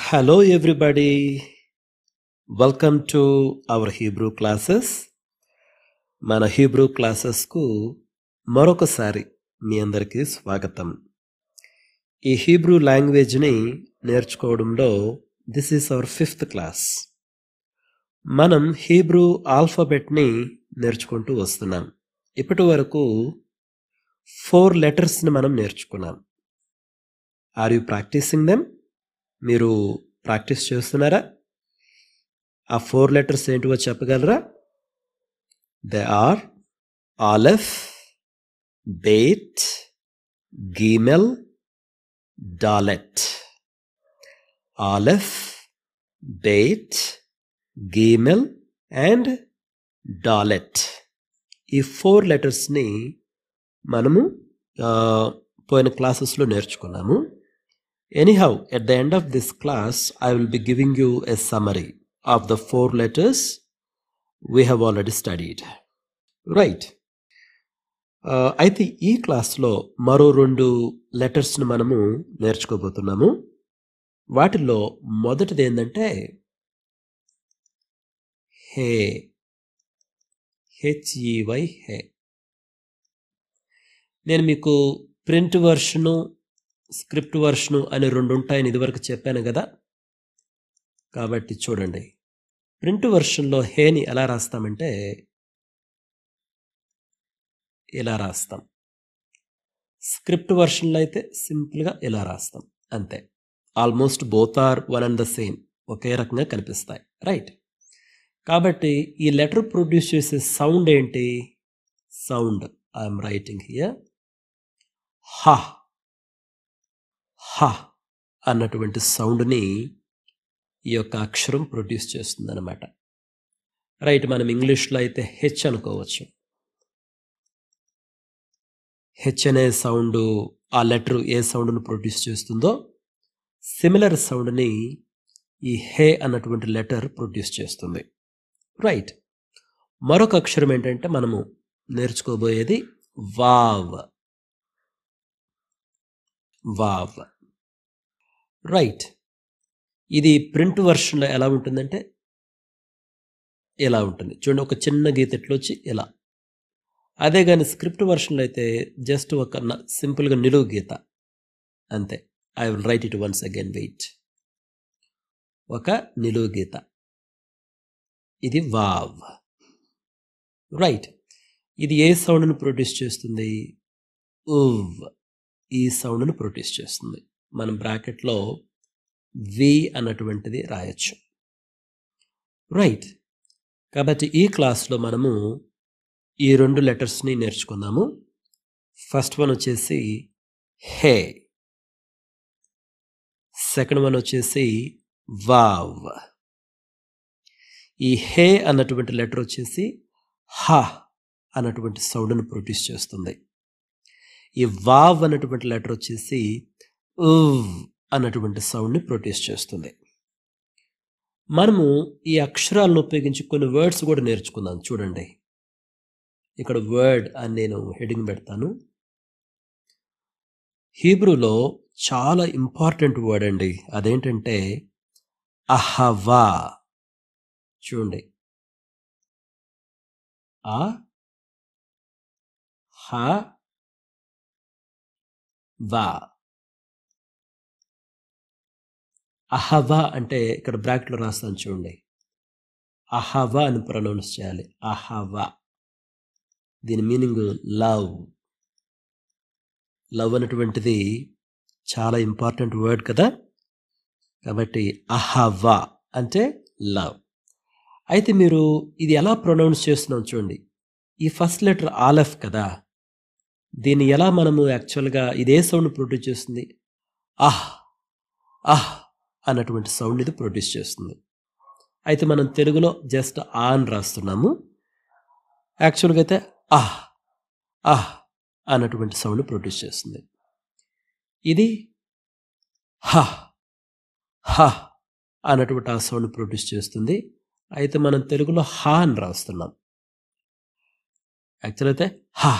Hello everybody welcome to our Hebrew classes మన Hebrew క్లాసెస్కు మరొకసారి మీ అందరికీ స్వాగతం ఈ హీబ్రూ లాంగ్వేజ్ని నేర్చుకోవడంలో this is our fifth class మనం హీబ్రూ ఆల్ఫాబెట్ని నేర్చుకుంటూ వస్తున్నాం ఇప్పటి వరకు ఫోర్ లెటర్స్ని మనం నేర్చుకున్నాం ఆర్ యు ప్రాక్టీసింగ్ దెమ్ మీరు ప్రాక్టీస్ చేస్తున్నారా ఆ ఫోర్ లెటర్స్ ఏంటివో చెప్పగలరా they are aleph bet gimel dalet aleph beth gimel and dalet ఈ ఫోర్ లెటర్స్ని మనము పోయిన క్లాసెస్లో నేర్చుకున్నాము Anyhow, at the end of this class, I will be giving you a summary of the four letters we have already studied. Right అయితే ఈ క్లాస్లో మరో రెండు లెటర్స్ను మనము నేర్చుకోబోతున్నాము వాటిల్లో మొదటిది ఏంటంటే హే హెచ్ఈవై హే నేను మీకు ప్రింట్ వర్షను స్క్రిప్ట్ వర్షను అని రెండు ఉంటాయని ఇదివరకు చెప్పాను కదా కాబట్టి చూడండి ప్రింట్ వర్షన్లో హేని ఎలా రాస్తామంటే ఇలా రాస్తాం స్క్రిప్ట్ వర్షన్లో అయితే సింపుల్గా ఇలా రాస్తాం అంతే almost both are one and the same ఒకే రకంగా కనిపిస్తాయి రైట్ కాబట్టి ఈ లెటర్ ప్రొడ్యూస్ చేసే సౌండ్ ఏంటి సౌండ్ ఐఎమ్ రైటింగ్ హియర్ హా హ అన్నటువంటి సౌండ్ని ఈ యొక్క అక్షరం ప్రొడ్యూస్ చేస్తుందన్నమాట రైట్ మనం ఇంగ్లీష్లో అయితే హెచ్ అనుకోవచ్చు హెచ్ అనే సౌండ్ ఆ లెటర్ ఏ సౌండ్ను ప్రొడ్యూస్ చేస్తుందో సిమిలర్ సౌండ్ని ఈ హే అన్నటువంటి లెటర్ ప్రొడ్యూస్ చేస్తుంది రైట్ మరొక అక్షరం ఏంటంటే మనము నేర్చుకోబోయేది వావ్ వావ్ రైట్ ఇది ప్రింట్ వర్షన్లో ఎలా ఉంటుందంటే ఎలా ఉంటుంది చూడండి ఒక చిన్న గీత ఎట్లా వచ్చి ఎలా అదే కానీ స్క్రిప్ట్ వర్షన్లో అయితే జస్ట్ ఒక సింపుల్గా నిలువు గీత అంతే I will write it once again wait ఒక నిలువు గీత ఇది వావ్ రైట్ ఇది ఏ సౌండ్ను ప్రొడ్యూస్ చేస్తుంది ఓవ్ ఈ సౌండ్ను ప్రొడ్యూస్ చేస్తుంది మనం బ్రాకెట్లో వి అన్నటువంటిది రాయొచ్చు రైట్ కాబట్టి ఈ క్లాస్లో మనము ఈ రెండు లెటర్స్ని నేర్చుకున్నాము ఫస్ట్ వన్ వచ్చేసి హే సెకండ్ వన్ వచ్చేసి వావ్ ఈ హే అన్నటువంటి లెటర్ వచ్చేసి హ అన్నటువంటి సౌండ్ను ప్రొడ్యూస్ చేస్తుంది ఈ వావ్ అన్నటువంటి లెటర్ వచ్చేసి అన్నటువంటి సౌండ్ని ప్రొడ్యూస్ చేస్తుంది మనము ఈ అక్షరాలను ఉపయోగించి కొన్ని వర్డ్స్ కూడా నేర్చుకుందాం చూడండి ఇక్కడ వర్డ్ అని నేను హెడింగ్ పెడతాను హీబ్రూలో చాలా ఇంపార్టెంట్ వర్డ్ అండి అదేంటంటే అహవా చూడండి ఆ హ వా అహవ అంటే ఇక్కడ బ్రాకెట్లో రాస్తాను చూడండి అహవ అని ప్రొనౌన్స్ చేయాలి అహవ దీని మీనింగ్ లవ్ లవ్ అనేటువంటిది చాలా ఇంపార్టెంట్ వర్డ్ కదా కాబట్టి అహవ అంటే లవ్ అయితే మీరు ఇది ఎలా ప్రొనౌన్స్ చేస్తున్నాం చూడండి ఈ ఫస్ట్ లెటర్ ఆలఫ్ కదా దీన్ని ఎలా మనము యాక్చువల్గా ఇదే సౌండ్ ప్రొడ్యూస్ చేస్తుంది అహ్ అహ్ అన్నటువంటి సౌండ్ ఇది ప్రొడ్యూస్ చేస్తుంది అయితే మనం తెలుగులో జస్ట్ ఆ అని రాస్తున్నాము యాక్చువల్గా అయితే ఆహ్ ఆహ్ అన్నటువంటి సౌండ్ ప్రొడ్యూస్ చేస్తుంది ఇది హ హ అన్నటువంటి ఆ సౌండ్ ప్రొడ్యూస్ చేస్తుంది అయితే మనం తెలుగులో హా అని రాస్తున్నాం యాక్చువల్ అయితే హా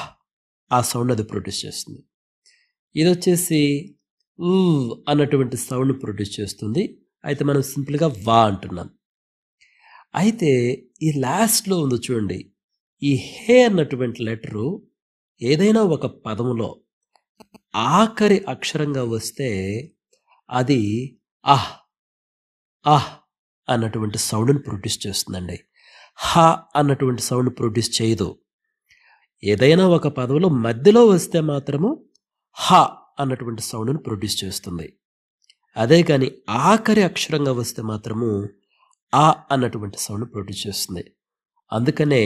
ఆ సౌండ్ అది ప్రొడ్యూస్ చేస్తుంది ఇది వచ్చేసి అన్నటువంటి సౌండ్ ప్రొడ్యూస్ చేస్తుంది అయితే మనం సింపుల్గా వా అంటున్నాం అయితే ఈ లాస్ట్లో ఉంది చూడండి ఈ హే అన్నటువంటి లెటరు ఏదైనా ఒక పదములో ఆఖరి అక్షరంగా వస్తే అది అహ్ అహ్ అన్నటువంటి సౌండ్ని ప్రొడ్యూస్ చేస్తుందండి హ అన్నటువంటి సౌండ్ ప్రొడ్యూస్ చేయదు ఏదైనా ఒక పదవిలో మధ్యలో వస్తే మాత్రము హ అన్నటువంటి సౌండ్ను ప్రొడ్యూస్ చేస్తుంది అదే కానీ ఆఖరి అక్షరంగా వస్తే మాత్రము ఆ అన్నటువంటి సౌండ్ ప్రొడ్యూస్ చేస్తుంది అందుకనే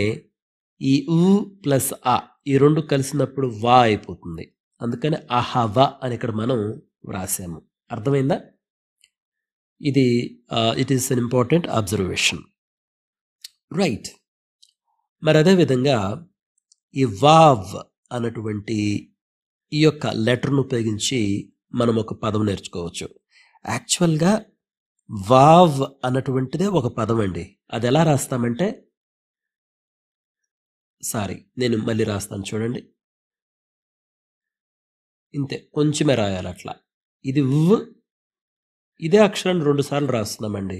ఈ ఉ ప్లస్ ఆ ఈ రెండు కలిసినప్పుడు వా అయిపోతుంది అందుకని ఆహా వ అని ఇక్కడ మనం వ్రాసాము అర్థమైందా ఇది it is an important observation right మరి అదేవిధంగా ఈ వావ్ అన్నటువంటి ఈ యొక్క లెటర్ను ఉపయోగించి మనం ఒక పదం నేర్చుకోవచ్చు యాక్చువల్గా వావ్ అన్నటువంటిదే ఒక పదం అండి అది ఎలా రాస్తామంటే సారీ నేను మళ్ళీ రాస్తాను చూడండి ఇంతే కొంచెమే రాయాలి అట్లా ఇది ఉవ్ ఇదే అక్షరాన్ని రెండుసార్లు రాస్తున్నామండి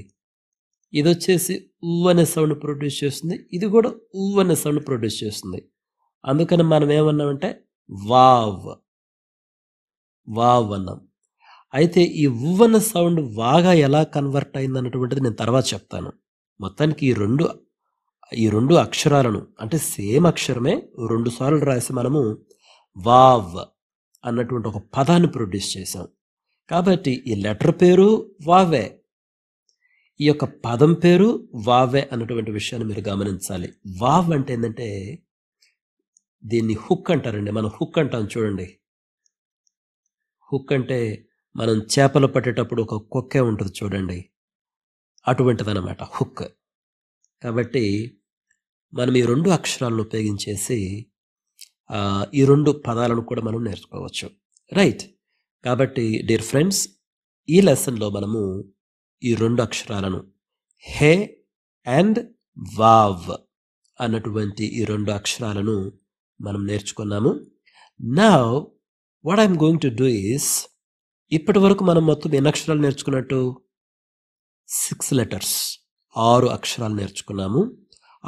ఇది వచ్చేసి ఉవ్ అనే సౌండ్ ప్రొడ్యూస్ చేస్తుంది ఇది కూడా ఉవ్ అనే సౌండ్ ప్రొడ్యూస్ చేస్తుంది అందుకని మనం ఏమన్నామంటే వావ్ వావ్ అన్నాం అయితే ఈ ఉవ్వన సౌండ్ వాగా ఎలా కన్వర్ట్ అయింది అన్నటువంటిది నేను తర్వాత చెప్తాను మొత్తానికి ఈ రెండు ఈ రెండు అక్షరాలను అంటే సేమ్ అక్షరమే రెండు సార్లు రాసి మనము వావ్ అన్నటువంటి ఒక పదాన్ని ప్రొడ్యూస్ చేశాం కాబట్టి ఈ లెటర్ పేరు వావే ఈ యొక్క పదం పేరు వావే అన్నటువంటి విషయాన్ని మీరు గమనించాలి వావ్ అంటే ఏంటంటే దీన్ని హుక్ అంటారండి మనం హుక్ అంటాం చూడండి హుక్ అంటే మనం చేపలు పట్టేటప్పుడు ఒక కొక్కే ఉంటుంది చూడండి అటువంటిదన్నమాట హుక్ కాబట్టి మనం ఈ రెండు అక్షరాలను ఉపయోగించేసి ఈ రెండు పదాలను కూడా మనం నేర్చుకోవచ్చు రైట్ కాబట్టి డియర్ ఫ్రెండ్స్ ఈ లెసన్లో మనము ఈ రెండు అక్షరాలను హే అండ్ వావ్ అన్నటువంటి ఈ రెండు అక్షరాలను మనం నేర్చుకున్నాము నా what I'm going to do is ఇప్పటి వరకు మనం మొత్తం ఎన్ని అక్షరాలు నేర్చుకున్నట్టు సిక్స్ లెటర్స్ ఆరు అక్షరాలు నేర్చుకున్నాము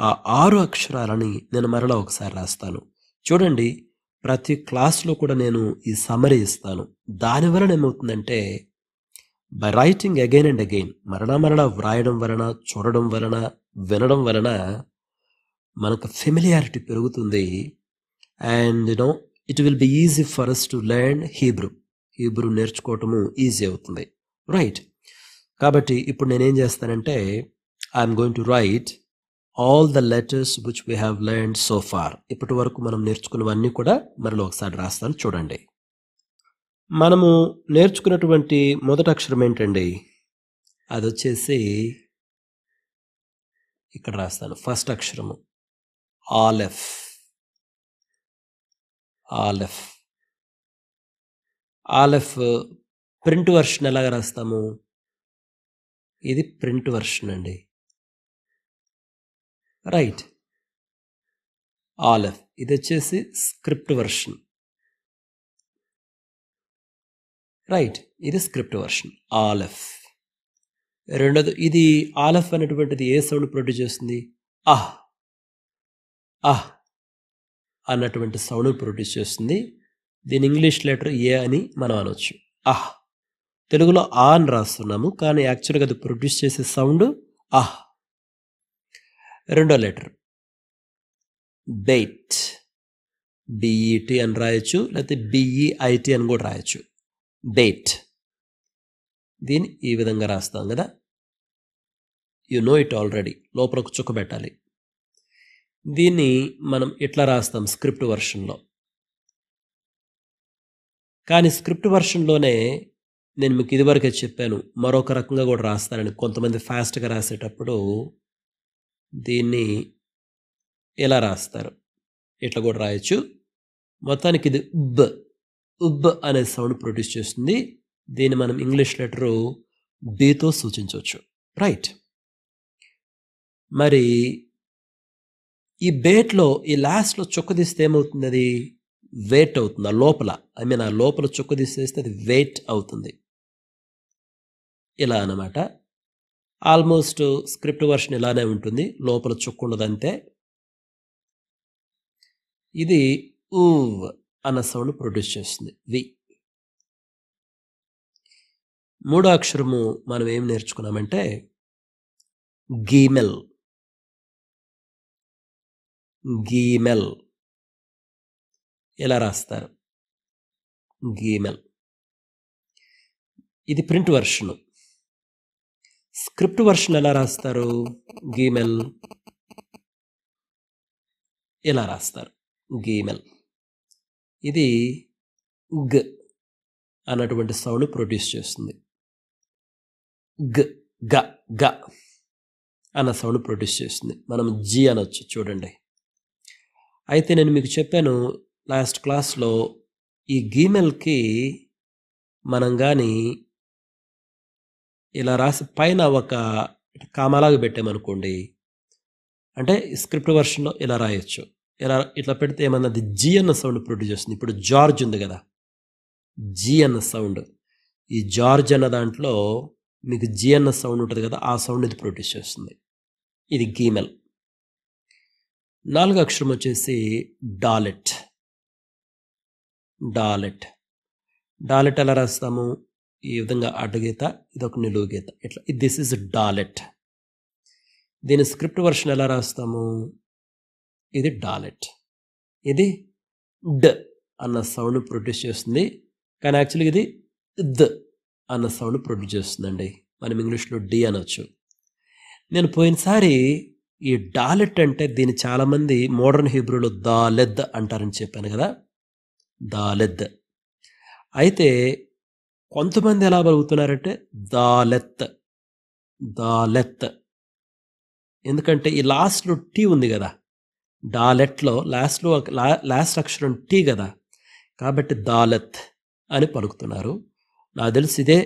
ఆ ఆరు అక్షరాలని నేను మరలా ఒకసారి రాస్తాను చూడండి ప్రతి క్లాస్లో కూడా నేను ఈ సమరీ ఇస్తాను దానివలన ఏమవుతుందంటే by writing again and again మరణ మరణ వ్రాయడం వలన చూడడం వలన వినడం వలన మనకు ఫెమిలియారిటీ పెరుగుతుంది and you know it will be easy for us to learn Hebrew Hebrew నేర్చుకోవటము ఈజీ అవుతుంది రైట్ కాబట్టి ఇప్పుడు నేనేం చేస్తానంటే I'm going to write all the letters which we have learn so far ఇప్పటి వరకు మనం నేర్చుకున్నవన్నీ కూడా మరలో ఒకసారి రాస్తాను చూడండి మనము నేర్చుకున్నటువంటి మొదటి అక్షరం ఏంటండి అది వచ్చేసి ఇక్కడ రాస్తాను ఫస్ట్ అక్షరము ఆలెఫ్ ఆలెఫ్ ఆలెఫ్ ప్రింట్ వర్షన్ ఎలాగ రాస్తాము ఇది ప్రింట్ వర్షన్ అండి రైట్ ఆలెఫ్ ఇది వచ్చేసి స్క్రిప్ట్ వర్షన్ రైట్ ఇది స్క్రిప్ట్ వర్షన్ ఆలెఫ్ రెండోది ఇది ఆలఫ్ అనేటువంటిది ఏ సౌండ్ ప్రొడ్యూస్ చేస్తుంది ఆహ్ ఆహ్ అన్నటువంటి సౌండ్ ప్రొడ్యూస్ చేస్తుంది దీని ఇంగ్లీష్ లెటర్ ఏ అని మనం అనవచ్చు అహ్ తెలుగులో ఆ అని రాస్తున్నాము కానీ యాక్చువల్గా అది ప్రొడ్యూస్ చేసే సౌండ్ అహ్ రెండో లెటర్ బెయిట్ బిఈటి అని రాయొచ్చు లేకపోతే బిఈఐటి అని కూడా రాయొచ్చు బెయిట్ దీన్ని ఈ విధంగా రాస్తాం కదా యు నో ఇట్ ఆల్రెడీ లోపల చుక్క పెట్టాలి దీన్ని మనం ఇట్లా రాస్తాం స్క్రిప్ట్ వర్షన్లో కానీ స్క్రిప్ట్ వర్షన్లోనే నేను మీకు ఇదివరకే చెప్పాను మరొక రకంగా కూడా రాస్తానని కొంతమంది ఫాస్ట్గా రాసేటప్పుడు దీన్ని ఇలా రాస్తారు ఇట్లా కూడా రాయొచ్చు మొత్తానికి ఇది ఉబ్ ఉబ్ అనే సౌండ్ ప్రొడ్యూస్ చేస్తుంది దీన్ని మనం ఇంగ్లీష్ లెటరు బీతో సూచించవచ్చు రైట్ మరి ఈ బేట్లో ఈ లాస్ట్లో చొక్కదీస్తే ఏమవుతుంది అది వెయిట్ అవుతుంది ఆ లోపల ఐ మీన్ ఆ లోపల చొక్కదీసేస్తే అది వెయిట్ అవుతుంది ఇలా అనమాట ఆల్మోస్ట్ స్క్రిప్ట్ వర్షన్ ఇలానే ఉంటుంది లోపల చుక్కు ఉండదంతే ఇది ఊ అన్న సౌండ్ ప్రొడ్యూస్ చేస్తుంది వి మూడో అక్షరము మనం ఏం నేర్చుకున్నామంటే గీమెల్ గీమెల్ ఎలా రాస్తారు గీమెల్ ఇది ప్రింట్ వర్షను స్క్రిప్ట్ వర్షన్ ఎలా రాస్తారు గీమెల్ ఎలా రాస్తారు గీమెల్ ఇది గ్ అన్నటువంటి సౌండ్ ప్రొడ్యూస్ చేస్తుంది గ్ గ గ అన్న సౌండ్ ప్రొడ్యూస్ చేస్తుంది మనం జి అనొచ్చు చూడండి అయితే నేను మీకు చెప్పాను లాస్ట్ క్లాస్లో ఈ గీమెల్కి మనం కానీ ఇలా రాసి పైన ఒక కామాలాగా పెట్టామనుకోండి అంటే స్క్రిప్ట్ వర్షన్లో ఇలా రాయొచ్చు ఇలా ఇట్లా పెడితే ఏమన్నా అది అన్న సౌండ్ ప్రొడ్యూస్ చేస్తుంది ఇప్పుడు జార్జ్ ఉంది కదా జిఎన్ సౌండ్ ఈ జార్జ్ అన్న దాంట్లో మీకు అన్న సౌండ్ ఉంటుంది కదా ఆ సౌండ్ ఇది ప్రొడ్యూస్ చేస్తుంది ఇది గీమెల్ నాలుగు అక్షరం వచ్చేసి డాలెట్ డాలెట్ డాలెట్ ఎలా రాస్తాము ఈ విధంగా అడ్డగీత ఒక నిలువు గీత ఇట్లా దిస్ ఇస్ డాలెట్ దీని స్క్రిప్ట్ వర్షన్ ఎలా రాస్తాము ఇది డాలెట్ ఇది డ్ అన్న సౌండ్ ప్రొడ్యూస్ చేస్తుంది కానీ యాక్చువల్గా ఇది ద అన్న సౌండ్ ప్రొడ్యూస్ చేస్తుందండి మనం ఇంగ్లీష్లో డి అనొచ్చు నేను పోయినసారి ఈ డాలెట్ అంటే దీన్ని చాలామంది మోడర్న్ హీబ్రూలో దాలెద్ అంటారని చెప్పాను కదా దాలెద్ అయితే కొంతమంది ఎలా పలుకుతున్నారంటే దాలెత్ దాలెత్ ఎందుకంటే ఈ లాస్ట్లో టీ ఉంది కదా డాలెట్లో లాస్ట్లో లాస్ట్ అక్షరం టీ కదా కాబట్టి దాలెత్ అని పలుకుతున్నారు నాకు తెలిసి ఇదే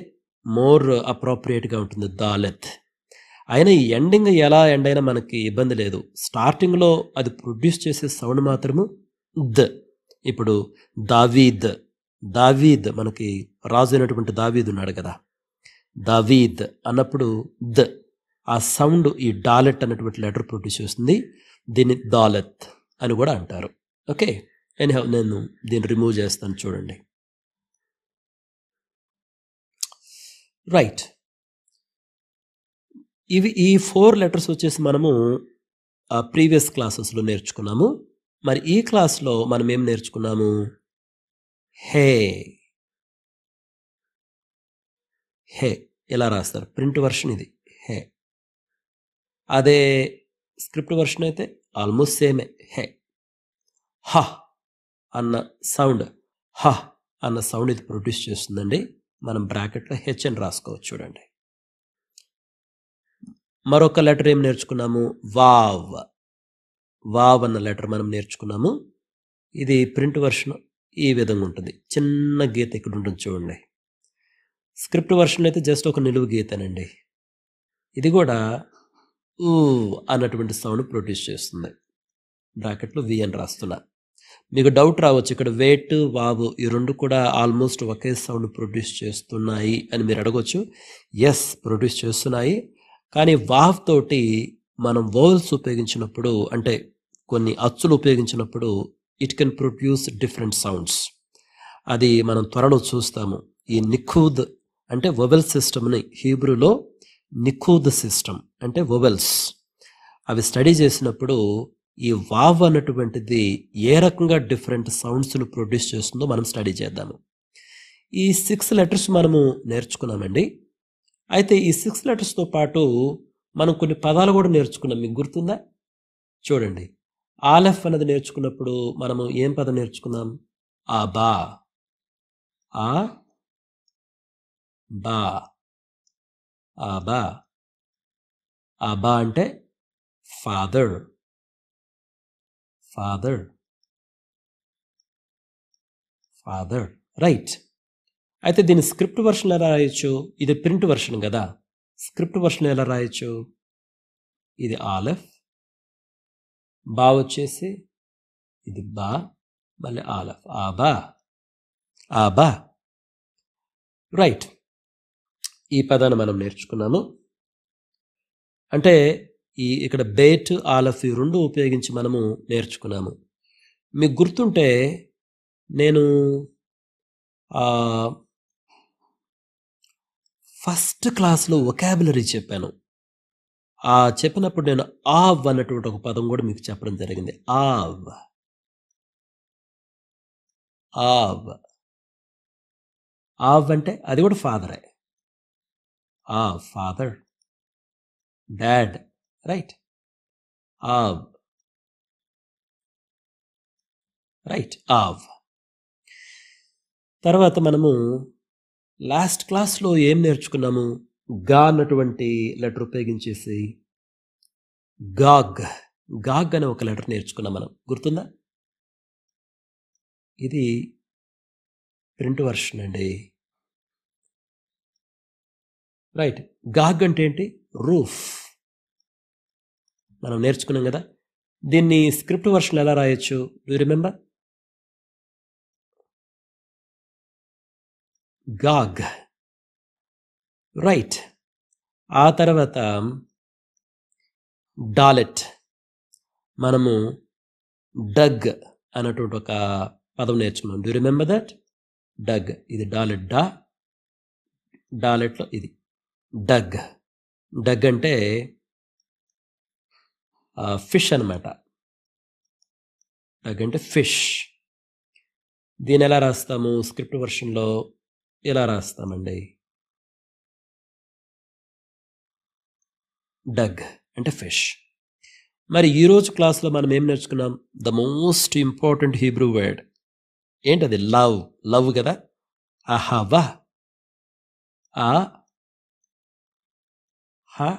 మోర్ అప్రోప్రియేట్గా ఉంటుంది దాలెత్ అయినా ఈ ఎండింగ్ ఎలా ఎండ్ అయినా మనకి ఇబ్బంది లేదు స్టార్టింగ్లో అది ప్రొడ్యూస్ చేసే సౌండ్ మాత్రము ద ఇప్పుడు దావీద్ దావీద్ మనకి రాజు అయినటువంటి దావీద్ ఉన్నాడు కదా దావీద్ అన్నప్పుడు ద ఆ సౌండ్ ఈ డాలెట్ అన్నటువంటి లెటర్ ప్రొడ్యూస్ చేస్తుంది దీన్ని దాలెత్ అని కూడా అంటారు ఓకే ఎనీ నేను దీన్ని రిమూవ్ చేస్తాను చూడండి రైట్ ఇవి ఈ ఫోర్ లెటర్స్ వచ్చేసి మనము ప్రీవియస్ క్లాసెస్లో నేర్చుకున్నాము మరి ఈ క్లాస్లో మనం ఏం నేర్చుకున్నాము హే హే ఎలా రాస్తారు ప్రింట్ వర్షన్ ఇది హే అదే స్క్రిప్ట్ వర్షన్ అయితే ఆల్మోస్ట్ సేమే హే హ అన్న సౌండ్ హ అన్న సౌండ్ ఇది ప్రొడ్యూస్ చేస్తుందండి మనం బ్రాకెట్లో హెచ్ అని రాసుకోవచ్చు చూడండి మరొక లెటర్ ఏం నేర్చుకున్నాము వావ్ వావ్ అన్న లెటర్ మనం నేర్చుకున్నాము ఇది ప్రింట్ వర్షన్ ఈ విధంగా ఉంటుంది చిన్న గీత ఇక్కడ ఉంటుంది చూడండి స్క్రిప్ట్ వర్షన్ అయితే జస్ట్ ఒక నిలువు గీతనండి ఇది కూడా ఊ అన్నటువంటి సౌండ్ ప్రొడ్యూస్ చేస్తుంది బ్రాకెట్లో వి అని రాస్తున్నా మీకు డౌట్ రావచ్చు ఇక్కడ వేట్ వావు ఈ రెండు కూడా ఆల్మోస్ట్ ఒకే సౌండ్ ప్రొడ్యూస్ చేస్తున్నాయి అని మీరు అడగవచ్చు ఎస్ ప్రొడ్యూస్ చేస్తున్నాయి కానీ వావ్ తోటి మనం వోల్స్ ఉపయోగించినప్పుడు అంటే కొన్ని అచ్చులు ఉపయోగించినప్పుడు it can produce different sounds అది మనం త్వరలో చూస్తాము ఈ నిఖూద్ అంటే వొవెల్ సిస్టమ్ని హీబ్రూలో నిఖూద్ సిస్టమ్ అంటే వొవెల్స్ అవి స్టడీ చేసినప్పుడు ఈ వావ్ అన్నటువంటిది ఏ రకంగా డిఫరెంట్ సౌండ్స్ను ప్రొడ్యూస్ చేస్తుందో మనం స్టడీ చేద్దాము ఈ సిక్స్ లెటర్స్ మనము నేర్చుకున్నామండి అయితే ఈ సిక్స్ లెటర్స్తో పాటు మనం కొన్ని పదాలు కూడా నేర్చుకున్నాం మీకు గుర్తుందా చూడండి ఆలఫ్ అన్నది నేర్చుకున్నప్పుడు మనము ఏం పదం నేర్చుకున్నాం ఆ బా ఆ బా ఆ బా ఆ బా అంటే ఫాదర్ ఫాదర్ ఫాదర్ రైట్ అయితే దీని స్క్రిప్ట్ వర్షన్ ఎలా రాయొచ్చు ఇది ప్రింట్ వర్షన్ కదా స్క్రిప్ట్ వర్షన్ ఎలా రాయొచ్చు ఇది ఆలఫ్ బా వచ్చేసి ఇది బా మళ్ళీ ఆలఫ్ ఆ ఆ బా రైట్ ఈ పదాన్ని మనం నేర్చుకున్నాము అంటే ఈ ఇక్కడ బేట్ ఆలఫ్ ఈ రెండు ఉపయోగించి మనము నేర్చుకున్నాము మీకు గుర్తుంటే నేను ఫస్ట్ క్లాస్లో ఒకాబులరీ చెప్పాను ఆ చెప్పినప్పుడు నేను ఆవ్ అన్నటువంటి ఒక పదం కూడా మీకు చెప్పడం జరిగింది ఆవ్ ఆవ్ ఆవ్ అంటే అది కూడా ఫాదరే ఆ father dad right av right av తర్వాత మనము లాస్ట్ క్లాస్లో ఏం నేర్చుకున్నాము గా అన్నటువంటి లెటర్ ఉపయోగించేసి గాగ్ గాగ్ అనే ఒక లెటర్ నేర్చుకున్నాం మనం గుర్తుందా ఇది ప్రింట్ వర్షన్ అండి రైట్ గాగ్ అంటే ఏంటి రూఫ్ మనం నేర్చుకున్నాం కదా దీన్ని స్క్రిప్ట్ వర్షన్ ఎలా రాయొచ్చు డూ రిమెంబర్ గాగ్ రైట్ ఆ తర్వాత డాలెట్ మనము డగ్ అన్నటువంటి ఒక పదం నేర్చుకున్నాం డూ రిమెంబర్ దట్ డగ్ ఇది డాలెట్ డా డాలెట్లో ఇది డగ్ డగ్ అంటే ఫిష్ అనమాట డగ్ అంటే ఫిష్ దీని ఎలా రాస్తాము స్క్రిప్ట్ వర్షన్లో ఇలా రాస్తామండి డగ్ అంటే ఫిష్ మరి ఈరోజు క్లాస్లో మనం ఏం నేర్చుకున్నాం the most important Hebrew word ఏంటది లవ్ లవ్ కదా అహవ ఆ హ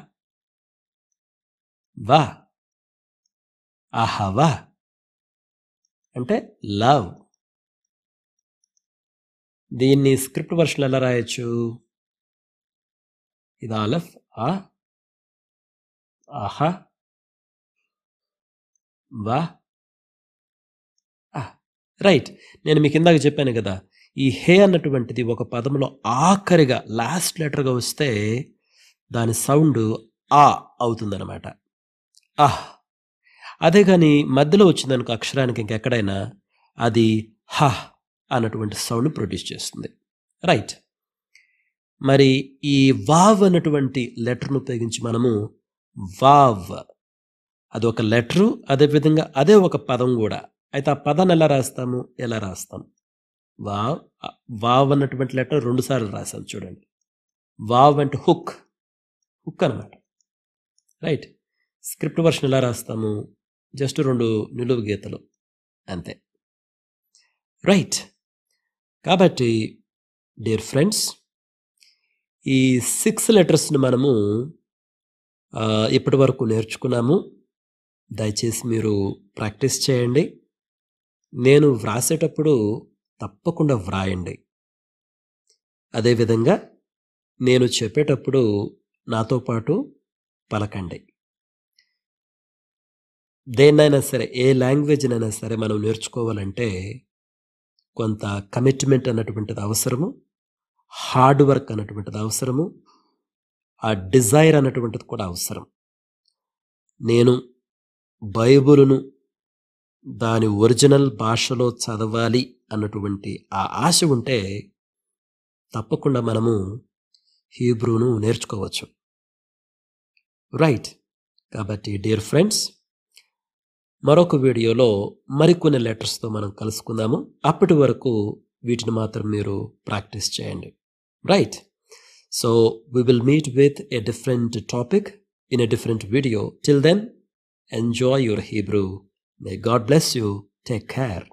వ అహవ అంటే లవ్ దీన్ని స్క్రిప్ట్ వర్షన్ ఎలా రాయొచ్చు ఇది ఆలఫ్ ఆ ఆహా వా రైట్ నేను మీకు ఇందాక చెప్పాను కదా ఈ హే అన్నటువంటిది ఒక పదంలో ఆఖరిగా లాస్ట్ లెటర్గా వస్తే దాని సౌండ్ ఆ అవుతుందన్నమాట ఆహ్ అదే కానీ మధ్యలో వచ్చిందనుకో అక్షరానికి ఇంకెక్కడైనా అది హ అన్నటువంటి సౌండ్ ప్రొడ్యూస్ చేస్తుంది రైట్ మరి ఈ వావ్ అన్నటువంటి లెటర్ను ఉపయోగించి మనము వావ్ అది ఒక లెటరు అదేవిధంగా అదే ఒక పదం కూడా అయితే ఆ పదాన్ని ఎలా రాస్తాము ఎలా రాస్తాం వావ్ వావ్ అన్నటువంటి లెటర్ రెండుసార్లు రాశాను చూడండి వావ్ అంటే హుక్ హుక్ అనమాట రైట్ స్క్రిప్ట్ వర్షన్ ఎలా రాస్తాము జస్ట్ రెండు నిలువు గీతలు అంతే రైట్ కాబట్టి డియర్ ఫ్రెండ్స్ ఈ సిక్స్ లెటర్స్ని మనము ఇప్పటి వరకు నేర్చుకున్నాము దయచేసి మీరు ప్రాక్టీస్ చేయండి నేను వ్రాసేటప్పుడు తప్పకుండా వ్రాయండి అదేవిధంగా నేను చెప్పేటప్పుడు నాతో పాటు పలకండి దేన్నైనా సరే ఏ లాంగ్వేజ్నైనా సరే మనం నేర్చుకోవాలంటే కొంత కమిట్మెంట్ అన్నటువంటిది అవసరము హార్డ్ వర్క్ అన్నటువంటిది అవసరము ఆ డిజైర్ అన్నటువంటిది కూడా అవసరం నేను బైబులును దాని ఒరిజినల్ భాషలో చదవాలి అన్నటువంటి ఆ ఆశ ఉంటే తప్పకుండా మనము హీబ్రూను నేర్చుకోవచ్చు రైట్ కాబట్టి డియర్ ఫ్రెండ్స్ మరొక వీడియోలో మరికొన్ని లెటర్స్తో మనం కలుసుకుందాము అప్పటి వరకు వీటిని మాత్రం మీరు ప్రాక్టీస్ చేయండి right so we will meet with a different topic in a different video till then enjoy your Hebrew may God bless you take care